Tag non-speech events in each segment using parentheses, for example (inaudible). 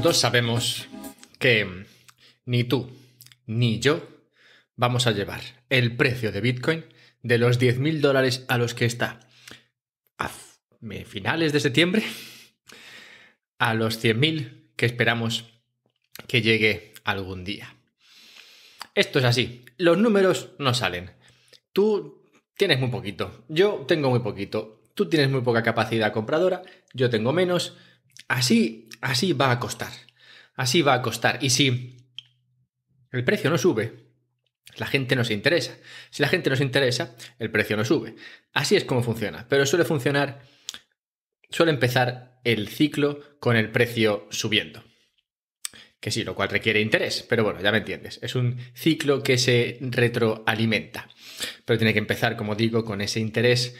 dos sabemos que ni tú ni yo vamos a llevar el precio de Bitcoin de los 10.000 dólares a los que está a finales de septiembre (laughs) a los 100.000 que esperamos que llegue algún día. Esto es así, los números no salen. Tú tienes muy poquito, yo tengo muy poquito, tú tienes muy poca capacidad compradora, yo tengo menos. Así así va a costar. Así va a costar. Y si el precio no sube, la gente no se interesa. Si la gente no se interesa, el precio no sube. Así es como funciona. Pero suele funcionar, suele empezar el ciclo con el precio subiendo. Que sí, lo cual requiere interés, pero bueno, ya me entiendes. Es un ciclo que se retroalimenta. Pero tiene que empezar, como digo, con ese interés.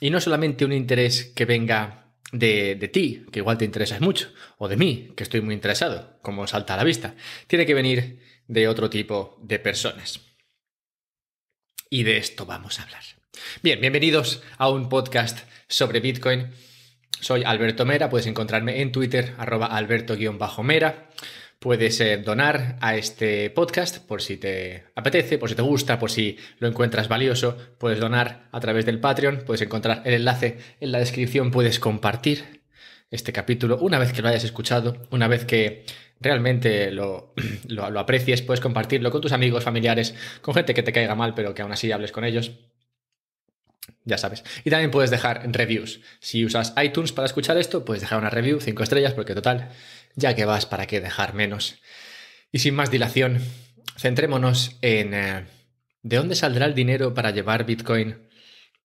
Y no solamente un interés que venga de, ti, que igual te interesas mucho, o de mí, que estoy muy interesado, como salta a la vista. Tiene que venir de otro tipo de personas. Y de esto vamos a hablar. Bien, bienvenidos a un podcast sobre Bitcoin. Soy Alberto Mera, puedes encontrarme en Twitter, arroba alberto-mera. Puedes eh, donar a este podcast por si te apetece, por si te gusta, por si lo encuentras valioso. Puedes donar a través del Patreon, puedes encontrar el enlace en la descripción, puedes compartir este capítulo una vez que lo hayas escuchado, una vez que realmente lo, (clears throat) lo, lo aprecies, puedes compartirlo con tus amigos, familiares, con gente que te caiga mal, pero que aún así hables con ellos. Ya sabes. Y también puedes dejar reviews. Si usas iTunes para escuchar esto, puedes dejar una review, cinco estrellas, porque total, ya que vas, ¿para qué dejar menos? Y sin más dilación, centrémonos en eh, de dónde saldrá el dinero para llevar Bitcoin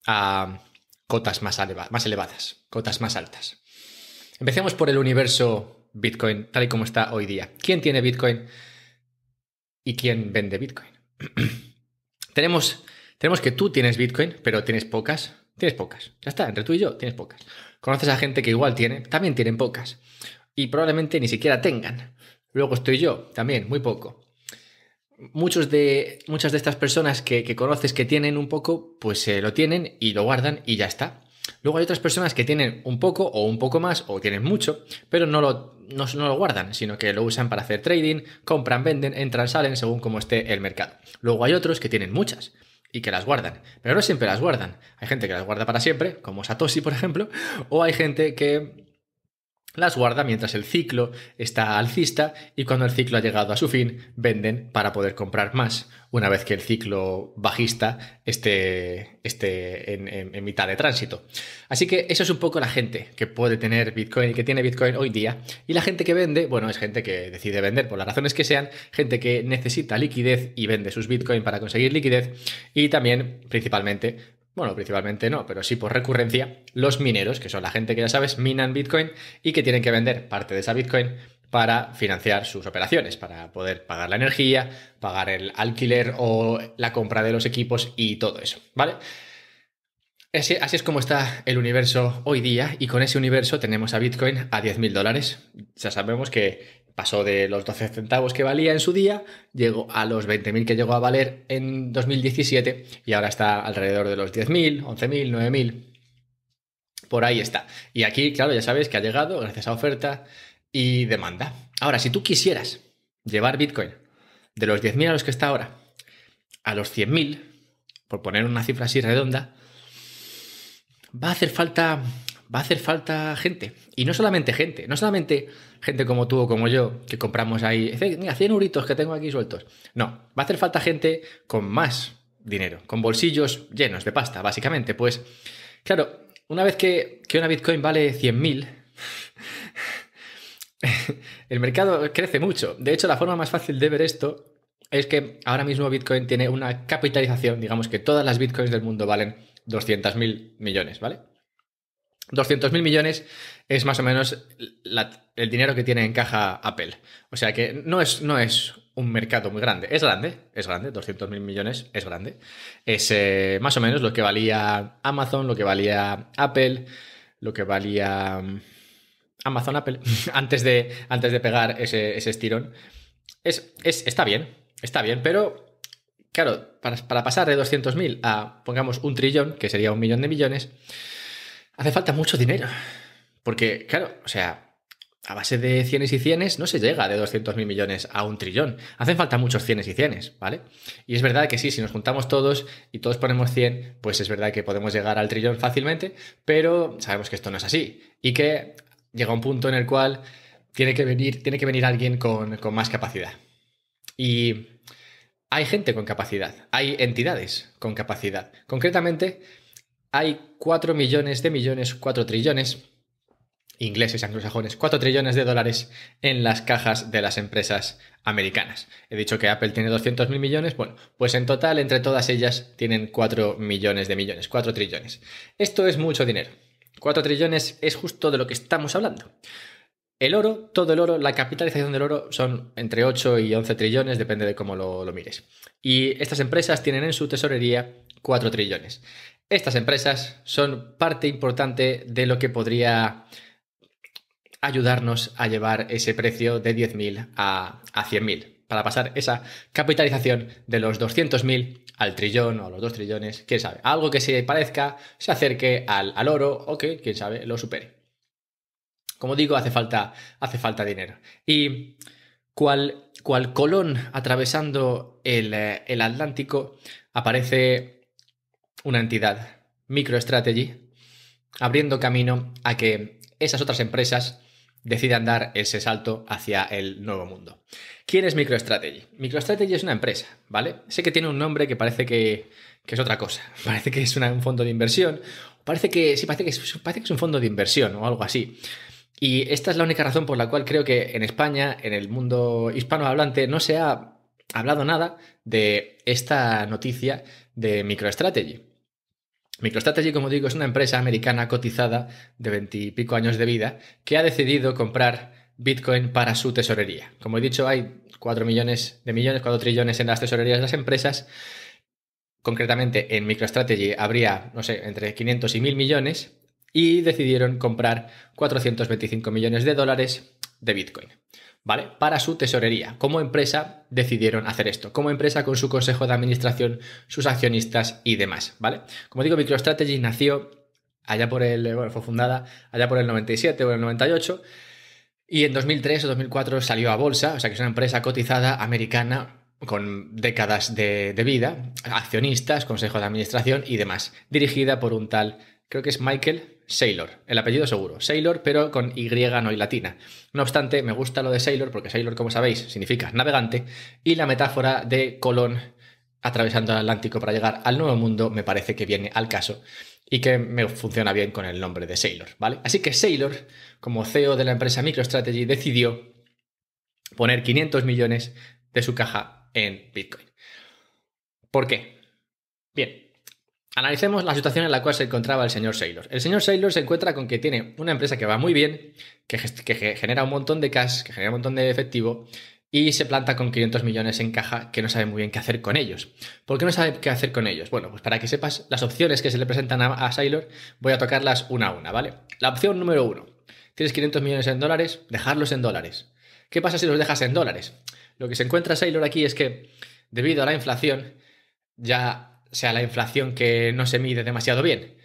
a cotas más elevadas, cotas más altas. Empecemos por el universo Bitcoin, tal y como está hoy día. ¿Quién tiene Bitcoin y quién vende Bitcoin? (clears throat) Tenemos tenemos que tú tienes Bitcoin, pero tienes pocas. Tienes pocas. Ya está, entre tú y yo tienes pocas. Conoces a gente que igual tiene, también tienen pocas. Y probablemente ni siquiera tengan. Luego estoy yo, también, muy poco. Muchos de, muchas de estas personas que, conoces que tienen un poco, pues lo tienen y lo guardan y ya está. Luego hay otras personas que tienen un poco o un poco más o tienen mucho, pero no lo, no lo, guardan, sino que lo usan para hacer trading, compran, venden, entran, salen según como esté el mercado. Luego hay otros que tienen muchas, y que las guardan. Pero no siempre las guardan. Hay gente que las guarda para siempre, como Satoshi, por ejemplo, o hay gente que las guarda mientras el ciclo está alcista y cuando el ciclo ha llegado a su fin venden para poder comprar más una vez que el ciclo bajista esté, esté en, en, mitad de tránsito. Así que eso es un poco la gente que puede tener Bitcoin y que tiene Bitcoin hoy día. Y la gente que vende, bueno, es gente que decide vender por las razones que sean, gente que necesita liquidez y vende sus Bitcoin para conseguir liquidez y también principalmente bueno, principalmente no, pero sí por recurrencia, los mineros, que son la gente que ya sabes, minan Bitcoin y que tienen que vender parte de esa Bitcoin para financiar sus operaciones, para poder pagar la energía, pagar el alquiler o la compra de los equipos y todo eso, ¿vale? así es como está el universo hoy día y con ese universo tenemos a Bitcoin a 10.000 dólares. Ya sabemos que pasó de los 12 centavos que valía en su día, llegó a los 20.000 que llegó a valer en 2017 y ahora está alrededor de los 10.000, 11.000, 9.000. Por ahí está. Y aquí, claro, ya sabes que ha llegado gracias a oferta y demanda. Ahora, si tú quisieras llevar Bitcoin de los 10.000 a los que está ahora a los 100.000, por poner una cifra así redonda, va a hacer falta va a hacer falta gente. Y no solamente gente, no solamente gente como tú o como yo, que compramos ahí, 100 euritos que tengo aquí sueltos. No, va a hacer falta gente con más dinero, con bolsillos llenos de pasta, básicamente. Pues, claro, una vez que, que una Bitcoin vale 100.000, (laughs) el mercado crece mucho. De hecho, la forma más fácil de ver esto es que ahora mismo Bitcoin tiene una capitalización, digamos que todas las Bitcoins del mundo valen 200.000 millones, ¿vale? 200.000 millones es más o menos el dinero que tiene en caja Apple. O sea que no es, no es un mercado muy grande. Es grande, es grande, 200.000 millones es grande. Es eh, más o menos lo que valía Amazon, lo que valía Apple, lo que valía mm, Amazon Apple (laughs) antes, de, antes de pegar ese, ese estirón. Es, está bien, está bien, pero claro, para, pasar de 200.000 a, pongamos, un trillón, que sería un millón de millones Hace falta mucho dinero. Porque, claro, o sea, a base de cienes y cienes no se llega de 200 millones a un trillón. Hacen falta muchos cienes y cienes, ¿vale? Y es verdad que sí, si nos juntamos todos y todos ponemos 100, pues es verdad que podemos llegar al trillón fácilmente, pero sabemos que esto no es así y que llega un punto en el cual tiene que venir, tiene que venir alguien con, con más capacidad. Y hay gente con capacidad, hay entidades con capacidad. Concretamente, hay 4 millones de millones, 4 trillones, ingleses, anglosajones, 4 trillones de dólares en las cajas de las empresas americanas. He dicho que Apple tiene 200 mil millones, bueno, pues en total entre todas ellas tienen 4 millones de millones, 4 trillones. Esto es mucho dinero. 4 trillones es justo de lo que estamos hablando. El oro, todo el oro, la capitalización del oro son entre 8 y 11 trillones, depende de cómo lo, lo mires. Y estas empresas tienen en su tesorería 4 trillones. Estas empresas son parte importante de lo que podría ayudarnos a llevar ese precio de 10.000 a, 100.000, para pasar esa capitalización de los 200.000 al trillón o a los 2 trillones, quién sabe, algo que se parezca, se acerque al, oro o que, quién sabe, lo supere. Como digo, hace falta, hace falta dinero. Y cual, Colón atravesando el, eh, el Atlántico, aparece una entidad, MicroStrategy, abriendo camino a que esas otras empresas decidan dar ese salto hacia el nuevo mundo. ¿Quién es MicroStrategy? MicroStrategy es una empresa, ¿vale? Sé que tiene un nombre que parece que, es otra cosa. (laughs) Parece que es un fondo de inversión. Parece que, sí, parece que, parece que es un fondo de inversión o algo así. Y esta es la única razón por la cual creo que en España, en el mundo hispanohablante, no se ha hablado nada de esta noticia de MicroStrategy. MicroStrategy, como digo, es una empresa americana cotizada de veintipico años de vida que ha decidido comprar Bitcoin para su tesorería. Como he dicho, hay 4 millones de millones, 4 trillones en las tesorerías de las empresas. Concretamente, en MicroStrategy habría, no sé, entre 500 y 1000 millones y decidieron comprar 425 millones de dólares de Bitcoin. ¿vale? Para su tesorería. Como empresa decidieron hacer esto, como empresa con su consejo de administración, sus accionistas y demás, ¿vale? Como digo, MicroStrategy nació allá por el, bueno, fue fundada allá por el 97 o el 98 y en 2003 o 2004 salió a bolsa, o sea que es una empresa cotizada americana con décadas de, de vida, accionistas, consejo de administración y demás, dirigida por un tal creo que es Michael Saylor, el apellido seguro, Saylor, pero con Y no y latina. No obstante, me gusta lo de Sailor, porque Sailor, como sabéis, significa navegante, y la metáfora de Colón atravesando el Atlántico para llegar al Nuevo Mundo me parece que viene al caso y que me funciona bien con el nombre de Sailor, ¿vale? Así que Sailor, como CEO de la empresa MicroStrategy, decidió poner 500 millones de su caja en Bitcoin. ¿Por qué? Bien, Analicemos la situación en la cual se encontraba el señor Saylor. El señor Saylor se encuentra con que tiene una empresa que va muy bien, que, genera un montón de cash, que genera un montón de efectivo y se planta con 500 millones en caja que no sabe muy bien qué hacer con ellos. ¿Por qué no sabe qué hacer con ellos? Bueno, pues para que sepas las opciones que se le presentan a, a Saylor, voy a tocarlas una a una, ¿vale? La opción número uno. Tienes 500 millones en dólares, dejarlos en dólares. ¿Qué pasa si los dejas en dólares? Lo que se encuentra Saylor aquí es que, debido a la inflación, ya sea la inflación que no se mide demasiado bien,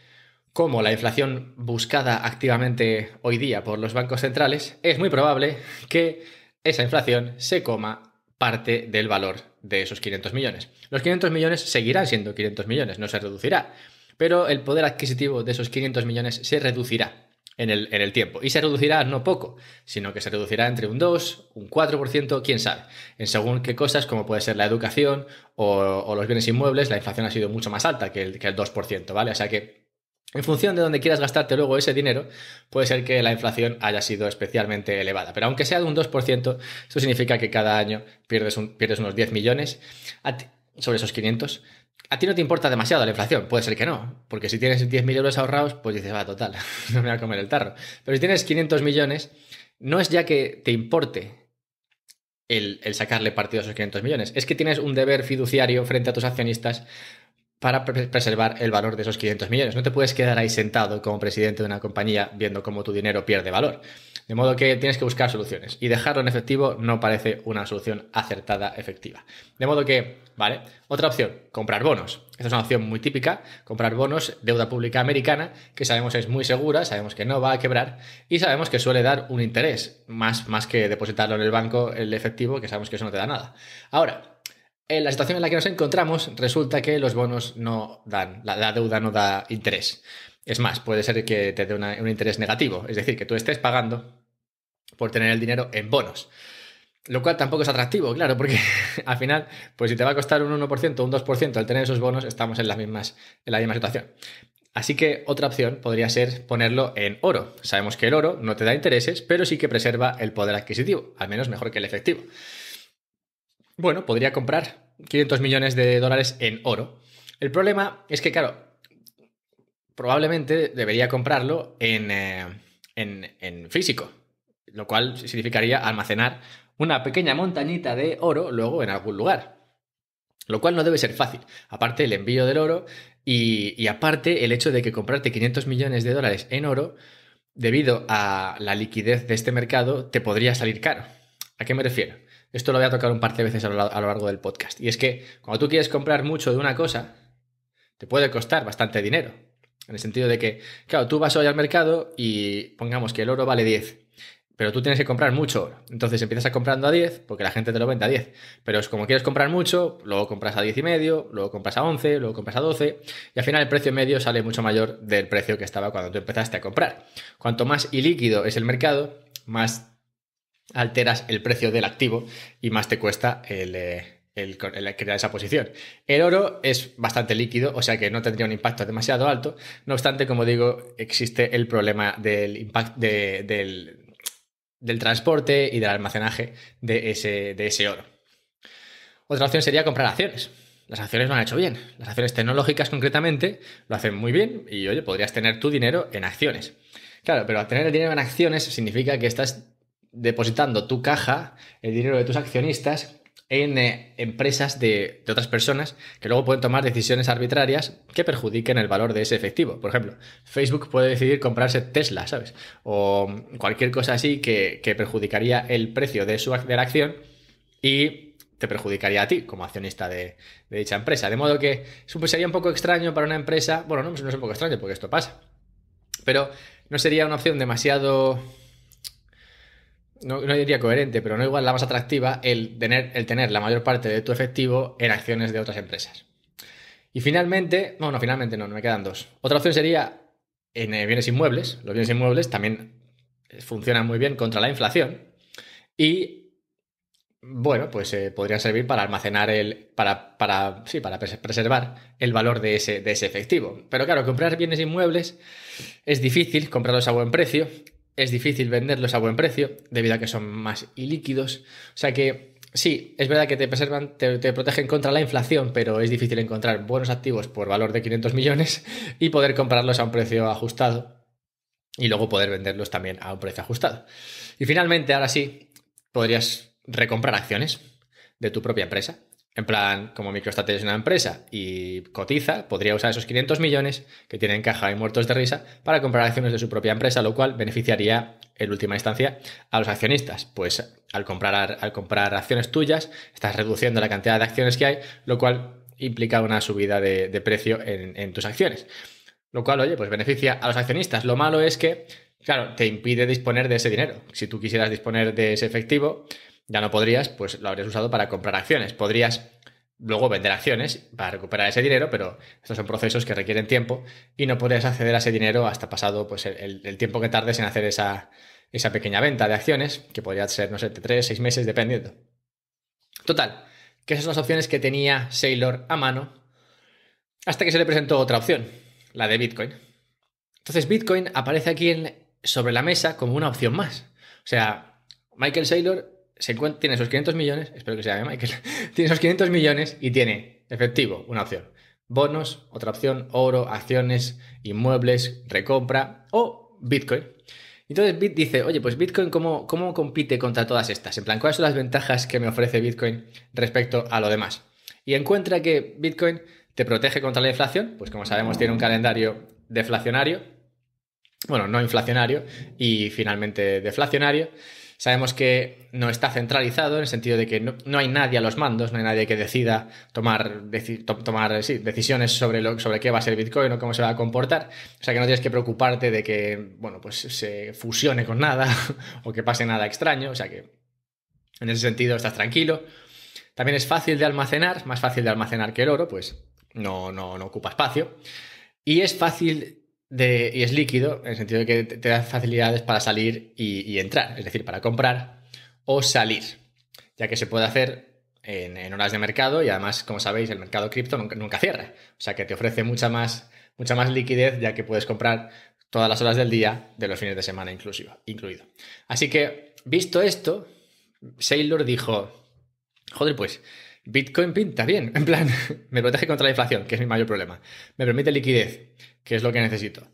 como la inflación buscada activamente hoy día por los bancos centrales, es muy probable que esa inflación se coma parte del valor de esos 500 millones. Los 500 millones seguirán siendo 500 millones, no se reducirá, pero el poder adquisitivo de esos 500 millones se reducirá en el, tiempo. Y se reducirá no poco, sino que se reducirá entre un 2, un 4%, quién sabe. En según qué cosas, como puede ser la educación o, los bienes inmuebles, la inflación ha sido mucho más alta que el, que el 2%, ¿vale? O sea que en función de donde quieras gastarte luego ese dinero, puede ser que la inflación haya sido especialmente elevada. Pero aunque sea de un 2%, eso significa que cada año pierdes, un, pierdes unos 10 millones sobre esos 500 a ti no te importa demasiado la inflación, puede ser que no, porque si tienes 10 millones ahorrados, pues dices, va, total, (laughs) no me voy a comer el tarro. Pero si tienes 500 millones, no es ya que te importe el, sacarle partido a esos 500 millones, es que tienes un deber fiduciario frente a tus accionistas para preservar el valor de esos 500 millones. No te puedes quedar ahí sentado como presidente de una compañía viendo cómo tu dinero pierde valor. De modo que tienes que buscar soluciones y dejarlo en efectivo no parece una solución acertada, efectiva. De modo que, ¿vale? Otra opción, comprar bonos. Esta es una opción muy típica, comprar bonos, deuda pública americana, que sabemos es muy segura, sabemos que no va a quebrar y sabemos que suele dar un interés, más, más que depositarlo en el banco, el efectivo, que sabemos que eso no te da nada. Ahora, en la situación en la que nos encontramos, resulta que los bonos no dan, la, deuda no da interés. Es más, puede ser que te dé un interés negativo, es decir, que tú estés pagando por tener el dinero en bonos. Lo cual tampoco es atractivo, claro, porque (laughs) al final, pues si te va a costar un 1% o un 2% al tener esos bonos, estamos en, las mismas, en la misma situación. Así que otra opción podría ser ponerlo en oro. Sabemos que el oro no te da intereses, pero sí que preserva el poder adquisitivo, al menos mejor que el efectivo. Bueno, podría comprar 500 millones de dólares en oro. El problema es que, claro, probablemente debería comprarlo en, eh, en físico, lo cual significaría almacenar una pequeña montañita de oro luego en algún lugar. Lo cual no debe ser fácil. Aparte el envío del oro y, aparte el hecho de que comprarte 500 millones de dólares en oro, debido a la liquidez de este mercado, te podría salir caro. ¿A qué me refiero? Esto lo voy a tocar un par de veces a lo, largo del podcast. Y es que cuando tú quieres comprar mucho de una cosa, te puede costar bastante dinero. En el sentido de que, claro, tú vas hoy al mercado y pongamos que el oro vale 10 pero tú tienes que comprar mucho Entonces empiezas a comprando a 10, porque la gente te lo vende a 10. Pero es como quieres comprar mucho, luego compras a 10 y medio, luego compras a 11, luego compras a 12, y al final el precio medio sale mucho mayor del precio que estaba cuando tú empezaste a comprar. Cuanto más ilíquido es el mercado, más alteras el precio del activo y más te cuesta el... Eh, crear esa posición. El oro es bastante líquido, o sea que no tendría un impacto demasiado alto. No obstante, como digo, existe el problema del impacto del, del transporte y del almacenaje de ese, oro. Otra opción sería comprar acciones. Las acciones lo han hecho bien. Las acciones tecnológicas concretamente lo hacen muy bien y oye, podrías tener tu dinero en acciones. Claro, pero tener el dinero en acciones significa que estás depositando tu caja, el dinero de tus accionistas, en eh, empresas de, otras personas que luego pueden tomar decisiones arbitrarias que perjudiquen el valor de ese efectivo. Por ejemplo, Facebook puede decidir comprarse Tesla, ¿sabes? O cualquier cosa así que, perjudicaría el precio de, su, la acción y te perjudicaría a ti como accionista de, dicha empresa. De modo que sería un poco extraño para una empresa, bueno, no, no es un poco extraño porque esto pasa, pero no sería una opción demasiado no, diría coherente, pero no igual la más atractiva el tener, el tener la mayor parte de tu efectivo en acciones de otras empresas. Y finalmente, bueno, finalmente no, me quedan dos. Otra opción sería en eh, bienes inmuebles. Los bienes inmuebles también eh, funcionan muy bien contra la inflación y, bueno, pues eh, podrían servir para almacenar el, para, para, sí, para preservar el valor de ese, de ese efectivo. Pero claro, comprar bienes inmuebles es difícil, comprarlos a buen precio es difícil venderlos a buen precio debido a que son más ilíquidos. O sea que sí, es verdad que te, preservan, te, protegen contra la inflación, pero es difícil encontrar buenos activos por valor de 500 millones (laughs) y poder comprarlos a un precio ajustado y luego poder venderlos también a un precio ajustado. Y finalmente, ahora sí, podrías recomprar acciones de tu propia empresa en plan, como MicroState es una empresa y cotiza, podría usar esos 500 millones que tiene en caja y muertos de risa para comprar acciones de su propia empresa, lo cual beneficiaría en última instancia a los accionistas. Pues al comprar, al comprar acciones tuyas, estás reduciendo la cantidad de acciones que hay, lo cual implica una subida de, precio en, en tus acciones. Lo cual, oye, pues beneficia a los accionistas. Lo malo es que, claro, te impide disponer de ese dinero. Si tú quisieras disponer de ese efectivo, ya no podrías, pues lo habrías usado para comprar acciones. Podrías luego vender acciones para recuperar ese dinero, pero estos son procesos que requieren tiempo y no podrías acceder a ese dinero hasta pasado pues, el, tiempo que tardes en hacer esa, pequeña venta de acciones, que podría ser, no sé, de 3, meses, dependiendo. Total, que esas son las opciones que tenía Sailor a mano hasta que se le presentó otra opción, la de Bitcoin. Entonces Bitcoin aparece aquí en, sobre la mesa como una opción más. O sea, Michael Saylor tiene esos 500 millones, espero que sea Michael, (laughs) tiene esos 500 millones y tiene efectivo, una opción. Bonos, otra opción, oro, acciones, inmuebles, recompra o Bitcoin. Entonces Bit dice, oye, pues Bitcoin, ¿cómo, ¿cómo compite contra todas estas? En plan, ¿cuáles son las ventajas que me ofrece Bitcoin respecto a lo demás? Y encuentra que Bitcoin te protege contra la inflación, pues como sabemos tiene un calendario deflacionario, bueno, no inflacionario y finalmente deflacionario. Sabemos que no está centralizado en el sentido de que no, hay nadie a los mandos, no hay nadie que decida tomar, tomar decisiones sobre, lo, sobre qué va a ser Bitcoin o cómo se va a comportar. O sea que no tienes que preocuparte de que, bueno, pues se fusione con nada (laughs) o que pase nada extraño. O sea que en ese sentido estás tranquilo. También es fácil de almacenar, más fácil de almacenar que el oro, pues no, no, no ocupa espacio. Y es fácil y es líquido, en el sentido de que te, da facilidades para salir y, entrar, es decir, para comprar o salir, ya que se puede hacer en, horas de mercado y además, como sabéis, el mercado cripto nunca, nunca, cierra, o sea que te ofrece mucha más, mucha más liquidez ya que puedes comprar todas las horas del día, de los fines de semana incluido. Así que, visto esto, Sailor dijo, joder pues, Bitcoin pinta bien, en plan, (laughs) me protege contra la inflación, que es mi mayor problema. Me permite liquidez, que es lo que necesito.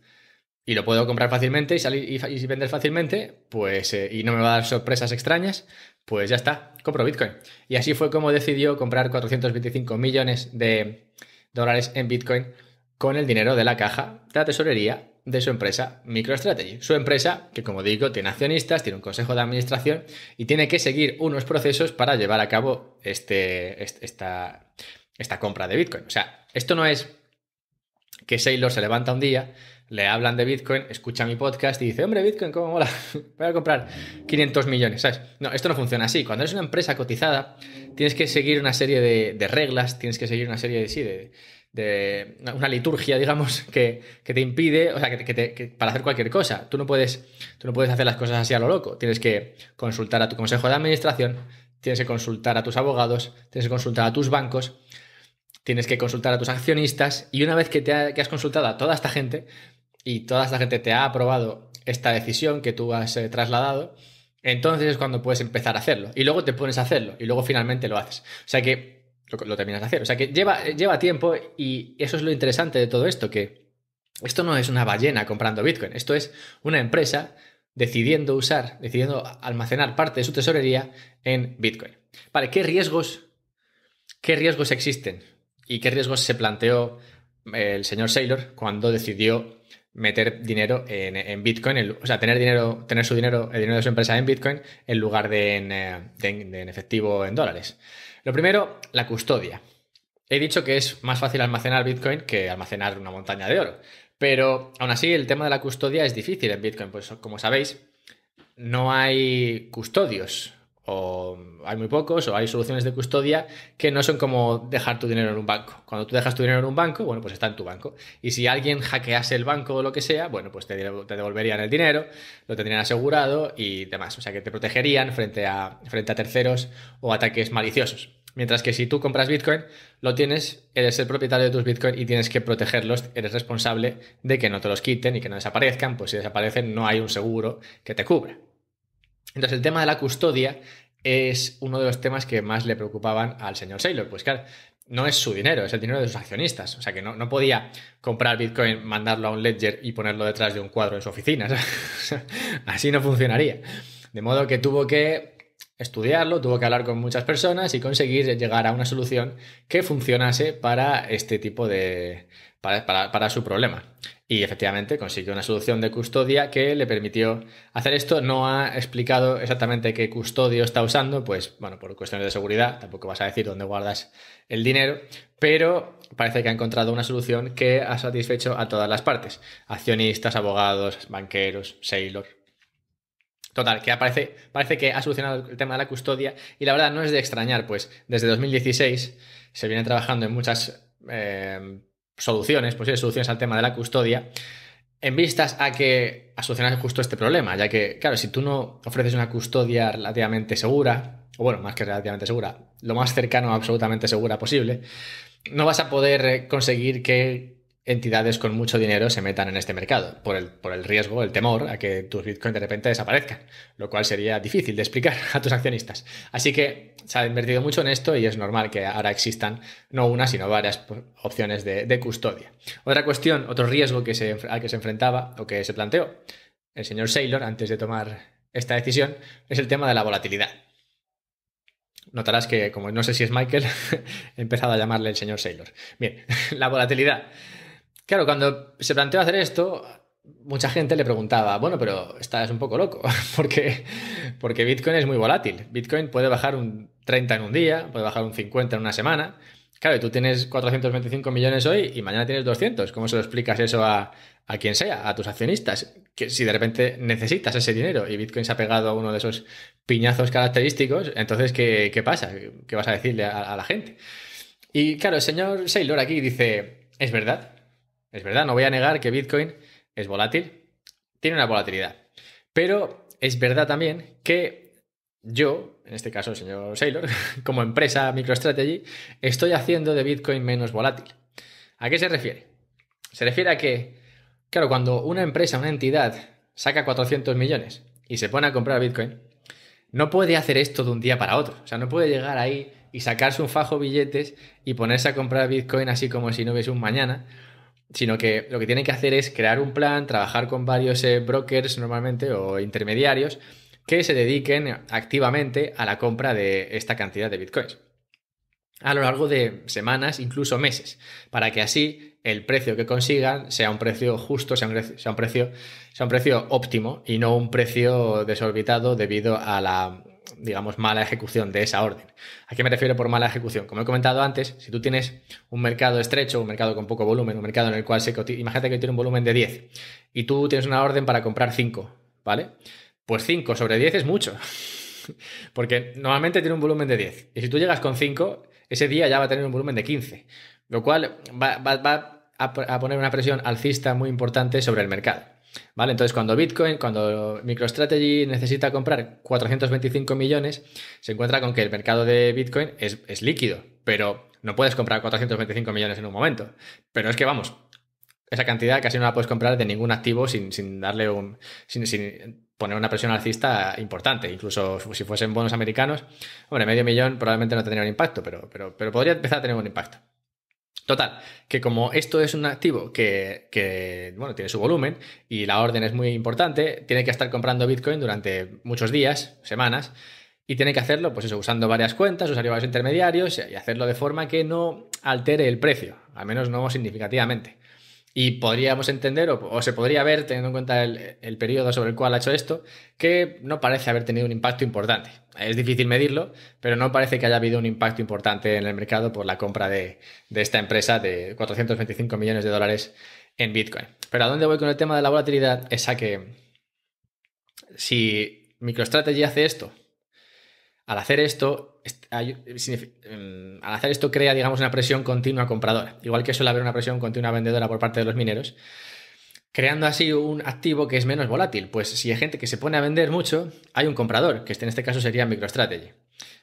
Y lo puedo comprar fácilmente y, salir, y, vender fácilmente, pues, eh, y no me va a dar sorpresas extrañas, pues ya está, compro Bitcoin. Y así fue como decidió comprar 425 millones de dólares en Bitcoin con el dinero de la caja de la tesorería de su empresa MicroStrategy. Su empresa, que como digo, tiene accionistas, tiene un consejo de administración y tiene que seguir unos procesos para llevar a cabo este, esta, esta compra de Bitcoin. O sea, esto no es que Sailor se levanta un día, le hablan de Bitcoin, escucha mi podcast y dice, hombre, Bitcoin, ¿cómo mola? (laughs) Voy a comprar 500 millones, No, esto no funciona así. Cuando eres una empresa cotizada, tienes que seguir una serie de, de reglas, tienes que seguir una serie de, sí, de, de una liturgia, digamos, (laughs) que, te impide, o sea, que, te, para hacer cualquier cosa. Tú no, puedes, tú no puedes hacer las cosas así a lo loco. Tienes que consultar a tu consejo de administración, tienes que consultar a tus abogados, tienes que consultar a tus bancos, tienes que consultar a tus accionistas y una vez que, te has consultado a toda esta gente y toda esta gente te ha aprobado esta decisión que tú has eh, trasladado, entonces es cuando puedes empezar a hacerlo. Y luego te pones a hacerlo y luego finalmente lo haces. O sea que lo, terminas de hacer. O sea que lleva, lleva tiempo y eso es lo interesante de todo esto, que esto no es una ballena comprando Bitcoin, esto es una empresa decidiendo usar, decidiendo almacenar parte de su tesorería en Bitcoin. Vale, ¿qué riesgos, qué riesgos existen? ¿Y qué riesgos se planteó eh, el señor Saylor cuando decidió meter dinero en, en Bitcoin, o sea, tener dinero, tener su dinero, el dinero de su empresa en Bitcoin en lugar de eh, de en, efectivo en dólares. Lo primero, la custodia. He dicho que es más fácil almacenar Bitcoin que almacenar una montaña de oro, pero aún así el tema de la custodia es difícil en Bitcoin, pues como sabéis, no hay custodios, o hay muy pocos, o hay soluciones de custodia que no son como dejar tu dinero en un banco. Cuando tú dejas tu dinero en un banco, bueno, pues está en tu banco. Y si alguien hackease el banco o lo que sea, bueno, pues te, devolverían el dinero, lo tendrían asegurado y demás. O sea, que te protegerían frente a, frente a terceros o ataques maliciosos. Mientras que si tú compras Bitcoin, lo tienes, eres el propietario de tus Bitcoin y tienes que protegerlos, eres responsable de que no te los quiten y que no desaparezcan, pues si desaparecen no hay un seguro que te cubra. Entonces, el tema de la custodia es uno de los temas que más le preocupaban al señor Saylor. Pues claro, no es su dinero, es el dinero de sus accionistas. O sea que no, no, podía comprar Bitcoin, mandarlo a un ledger y ponerlo detrás de un cuadro en su oficina. (laughs) Así no funcionaría. De modo que tuvo que estudiarlo, tuvo que hablar con muchas personas y conseguir llegar a una solución que funcionase para este tipo de, para, su problema. Y efectivamente consiguió una solución de custodia que le permitió hacer esto. No ha explicado exactamente qué custodio está usando, pues bueno, por cuestiones de seguridad, tampoco vas a decir dónde guardas el dinero, pero parece que ha encontrado una solución que ha satisfecho a todas las partes, accionistas, abogados, banqueros, sailor Total, que aparece, parece que ha solucionado el tema de la custodia y la verdad no es de extrañar, pues desde 2016 se viene trabajando en muchas... Eh, soluciones, posibles soluciones al tema de la custodia, en vistas a que a solucionar justo este problema, ya que, claro, si tú no ofreces una custodia relativamente segura, o bueno, más que relativamente segura, lo más cercano a absolutamente segura posible, no vas a poder eh, conseguir que entidades con mucho dinero se metan en este mercado, por el, por el riesgo, el temor a que tus bitcoins de repente desaparezcan, lo cual sería difícil de explicar (laughs) a tus accionistas. Así que se ha invertido mucho en esto y es normal que ahora existan no una, sino varias opciones de, custodia. Otra cuestión, otro riesgo que al que se enfrentaba o que se planteó el señor Saylor antes de tomar esta decisión es el tema de la volatilidad. Notarás que, como no sé si es Michael, (laughs) he empezado a llamarle el señor Saylor. Bien, (laughs) la volatilidad. Claro, cuando se planteó hacer esto, mucha gente le preguntaba, bueno, pero estás un poco loco, (laughs) porque, porque Bitcoin es muy volátil. Bitcoin puede bajar un 30 en un día, puede bajar un 50 en una semana. Claro, y tú tienes 425 millones hoy y mañana tienes 200. ¿Cómo se lo explicas eso a, quien sea, a tus accionistas? Que si de repente necesitas ese dinero y Bitcoin se ha pegado a uno de esos piñazos característicos, entonces, ¿qué, pasa? ¿Qué vas a decirle a, a la gente? Y claro, el señor Saylor aquí dice, es verdad, es verdad, no voy a negar que Bitcoin es volátil, tiene una volatilidad. Pero es verdad también que yo, en este caso el señor Saylor, (laughs) como empresa MicroStrategy, estoy haciendo de Bitcoin menos volátil. ¿A qué se refiere? Se refiere a que, claro, cuando una empresa, una entidad, saca 400 millones y se pone a comprar Bitcoin, no puede hacer esto de un día para otro. O sea, no puede llegar ahí y sacarse un fajo billetes y ponerse a comprar Bitcoin así como si no hubiese un mañana, sino que lo que tienen que hacer es crear un plan, trabajar con varios eh, brokers normalmente o intermediarios que se dediquen activamente a la compra de esta cantidad de bitcoins a lo largo de semanas, incluso meses, para que así el precio que consigan sea un precio justo, sea un precio, sea un precio óptimo y no un precio desorbitado debido a la digamos, mala ejecución de esa orden. ¿A qué me refiero por mala ejecución? Como he comentado antes, si tú tienes un mercado estrecho, un mercado con poco volumen, un mercado en el cual se imagínate que tiene un volumen de 10 y tú tienes una orden para comprar 5, ¿vale? Pues 5 sobre 10 es mucho, (laughs) porque normalmente tiene un volumen de 10 y si tú llegas con 5, ese día ya va a tener un volumen de 15, lo cual va a poner una presión alcista muy importante sobre el mercado. ¿Vale? Entonces, cuando Bitcoin, cuando MicroStrategy necesita comprar 425 millones, se encuentra con que el mercado de Bitcoin es, líquido, pero no puedes comprar 425 millones en un momento. Pero es que vamos, esa cantidad casi no la puedes comprar de ningún activo sin, darle un. Sin, poner una presión alcista importante. Incluso si fuesen bonos americanos, hombre, medio millón probablemente no tendría un impacto, pero, pero, pero podría empezar a tener un impacto. Total, que como esto es un activo que, que, bueno, tiene su volumen y la orden es muy importante, tiene que estar comprando Bitcoin durante muchos días, semanas, y tiene que hacerlo, pues eso, usando varias cuentas, usar varios intermediarios y hacerlo de forma que no altere el precio, al menos no significativamente. Y podríamos entender, o, se podría ver, teniendo en cuenta el, periodo sobre el cual ha hecho esto, que no parece haber tenido un impacto importante. Es difícil medirlo, pero no parece que haya habido un impacto importante en el mercado por la compra de, de esta empresa de 425 millones de dólares en Bitcoin. Pero a dónde voy con el tema de la volatilidad es a que si MicroStrategy hace esto al hacer esto, em, al hacer esto crea, digamos, una presión continua compradora, igual que suele haber una presión continua vendedora por parte de los mineros, creando así un activo que es menos volátil. Pues si hay gente que se pone a vender mucho, hay un comprador, que en este caso sería MicroStrategy.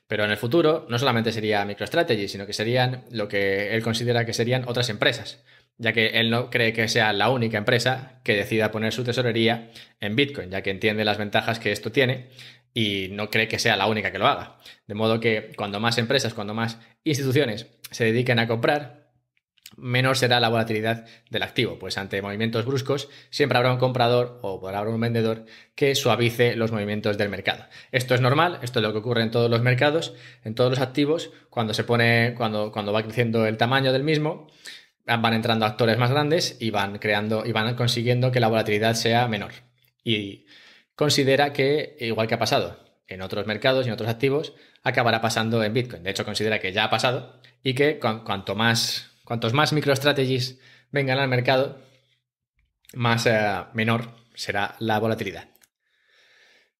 Pero en el futuro no solamente sería MicroStrategy, sino que serían lo que él considera que serían otras empresas, ya que él no cree que sea la única empresa que decida poner su tesorería en Bitcoin, ya que entiende las ventajas que esto tiene y no cree que sea la única que lo haga. De modo que cuando más empresas, cuando más instituciones se dediquen a comprar, menor será la volatilidad del activo, pues ante movimientos bruscos siempre habrá un comprador o habrá un vendedor que suavice los movimientos del mercado. Esto es normal, esto es lo que ocurre en todos los mercados, en todos los activos, cuando se pone, cuando, cuando va creciendo el tamaño del mismo, van entrando actores más grandes y van creando y van consiguiendo que la volatilidad sea menor. Y considera que, igual que ha pasado en otros mercados y en otros activos, acabará pasando en Bitcoin. De hecho, considera que ya ha pasado y que cuanto más, cuantos más microstrategies vengan al mercado, más eh, menor será la volatilidad.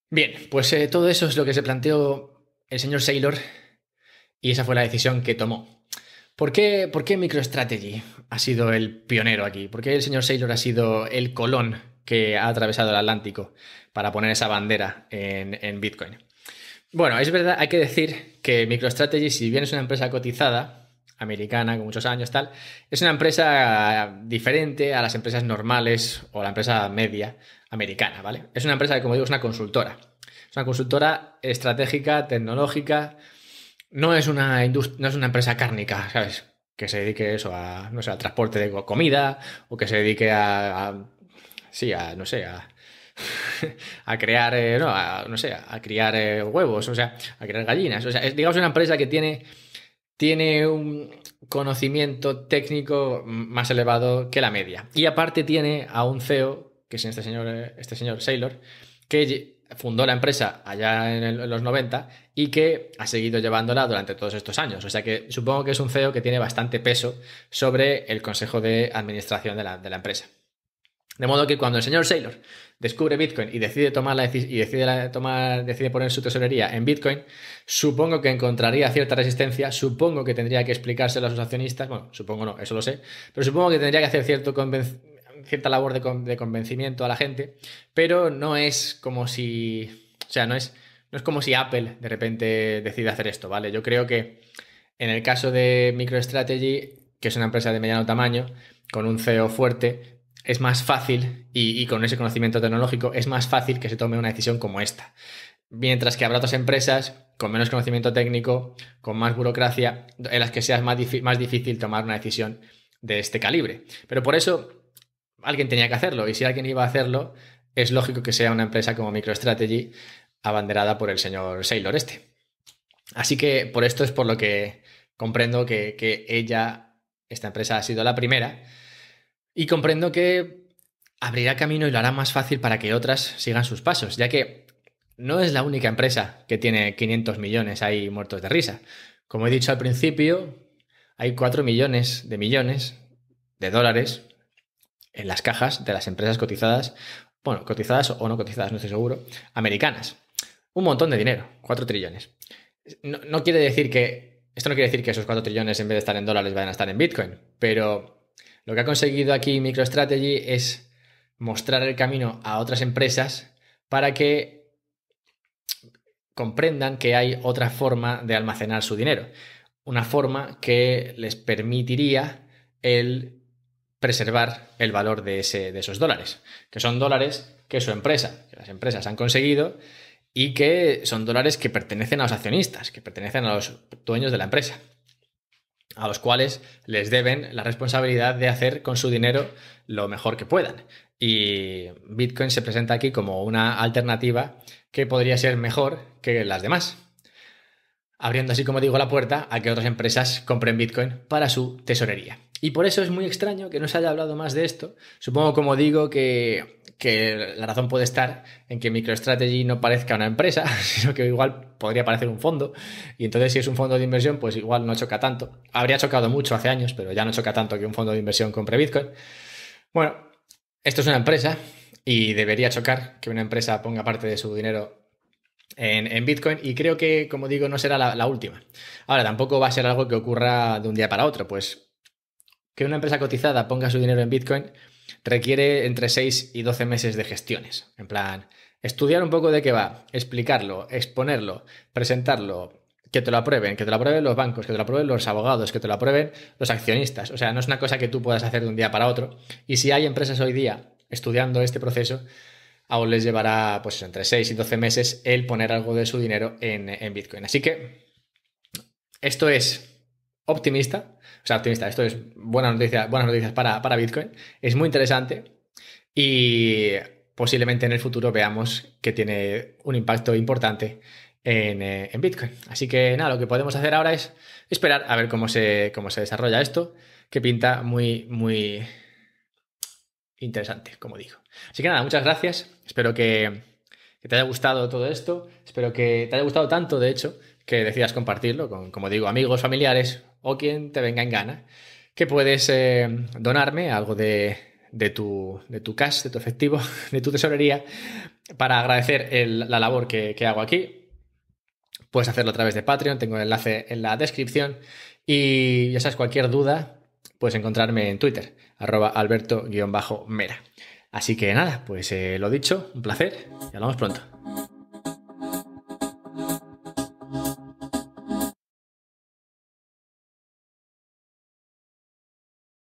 Bien, pues eh, todo eso es lo que se planteó el señor Saylor y esa fue la decisión que tomó. ¿Por qué, por qué MicroStrategy ha sido el pionero aquí? ¿Por qué el señor Saylor ha sido el colón que ha atravesado el Atlántico para poner esa bandera en, Bitcoin. Bueno, es verdad, hay que decir que MicroStrategy, si bien es una empresa cotizada, americana, con muchos años, tal, es una empresa diferente a las empresas normales o la empresa media americana, ¿vale? Es una empresa que, como digo, es una consultora. Es una consultora estratégica, tecnológica. No es una, no es una empresa cárnica, ¿sabes? Que se dedique eso a, no sé, al transporte de comida o que se dedique a sí, a, no sé, a, (laughs) crear, no, eh, no a criar eh, huevos, o sea, a crear gallinas. O sea, es, digamos, una empresa que tiene, tiene un conocimiento técnico más elevado que la media. Y aparte tiene a un CEO, que es este señor, eh, este señor Saylor, que fundó la empresa allá en, los 90 y que ha seguido llevándola durante todos estos años. O sea que supongo que es un CEO que tiene bastante peso sobre el consejo de administración de la empresa. De modo que cuando el señor Saylor descubre Bitcoin y decide y decide, tomar, decide poner su tesorería en Bitcoin, supongo que encontraría cierta resistencia, supongo que tendría que explicárselo a sus accionistas, bueno, supongo no, eso lo sé, pero supongo que tendría que hacer cierto cierta labor de, de convencimiento a la gente, pero no es como si, o sea, no es, no es como si Apple de repente decide hacer esto, ¿vale? Yo creo que en el caso de MicroStrategy, que es una empresa de mediano tamaño, con un CEO fuerte, es más fácil, y, con ese conocimiento tecnológico, es más fácil que se tome una decisión como esta. Mientras que habrá otras empresas con menos conocimiento técnico, con más burocracia, en las que sea más, difícil tomar una decisión de este calibre. Pero por eso alguien tenía que hacerlo, y si alguien iba a hacerlo, es lógico que sea una empresa como MicroStrategy, abanderada por el señor Sailor. este. Así que por esto es por lo que comprendo que, que ella, esta empresa, ha sido la primera y comprendo que abrirá camino y lo hará más fácil para que otras sigan sus pasos, ya que no es la única empresa que tiene 500 millones ahí muertos de risa. Como he dicho al principio, hay 4 millones de millones de dólares en las cajas de las empresas cotizadas, bueno, cotizadas o no cotizadas, no estoy seguro, americanas. Un montón de dinero, 4 trillones. No, quiere decir que, esto no quiere decir que esos 4 trillones en vez de estar en dólares vayan a estar en Bitcoin, pero lo que ha conseguido aquí MicroStrategy es mostrar el camino a otras empresas para que comprendan que hay otra forma de almacenar su dinero, una forma que les permitiría el preservar el valor de, ese, de esos dólares, que son dólares que su empresa, que las empresas han conseguido y que son dólares que pertenecen a los accionistas, que pertenecen a los dueños de la empresa a los cuales les deben la responsabilidad de hacer con su dinero lo mejor que puedan. Y Bitcoin se presenta aquí como una alternativa que podría ser mejor que las demás abriendo así como digo la puerta a que otras empresas compren Bitcoin para su tesorería. Y por eso es muy extraño que no se haya hablado más de esto. Supongo, como digo, que, la razón puede estar en que MicroStrategy no parezca una empresa, (laughs) sino que igual podría parecer un fondo. Y entonces si es un fondo de inversión, pues igual no choca tanto. Habría chocado mucho hace años, pero ya no choca tanto que un fondo de inversión compre Bitcoin. Bueno, esto es una empresa y debería chocar que una empresa ponga parte de su dinero en, Bitcoin y creo que, como digo, no será la, la última. Ahora, tampoco va a ser algo que ocurra de un día para otro, pues que una empresa cotizada ponga su dinero en Bitcoin requiere entre 6 y 12 meses de gestiones. En plan, estudiar un poco de qué va, explicarlo, exponerlo, presentarlo, que te lo aprueben, que te lo aprueben los bancos, que te lo aprueben los abogados, que te lo aprueben los accionistas. O sea, no es una cosa que tú puedas hacer de un día para otro. Y si hay empresas hoy día estudiando este proceso, aún les llevará pues entre 6 y 12 meses el poner algo de su dinero en, Bitcoin. Así que esto es optimista, o sea, optimista, esto es buena noticia, buenas noticias para, Bitcoin, es muy interesante y posiblemente en el futuro veamos que tiene un impacto importante eh, en, Bitcoin. Así que nada, lo que podemos hacer ahora es esperar a ver cómo se, cómo se desarrolla esto, que pinta muy, muy interesante, como digo. Así que nada, muchas gracias Espero que, te haya gustado todo esto. Espero que te haya gustado tanto, de hecho, que decidas compartirlo con, como digo, amigos, familiares o quien te venga en gana. Que puedes eh, donarme algo de, tu, de cash, de tu efectivo, (laughs) de tu tesorería, para agradecer la labor que, que hago aquí. Puedes hacerlo a través de Patreon, tengo el enlace en la descripción. Y ya sabes, cualquier duda, puedes encontrarme en Twitter, arroba alberto-mera. Así que nada, pues eh, lo dicho, un placer y hablamos pronto.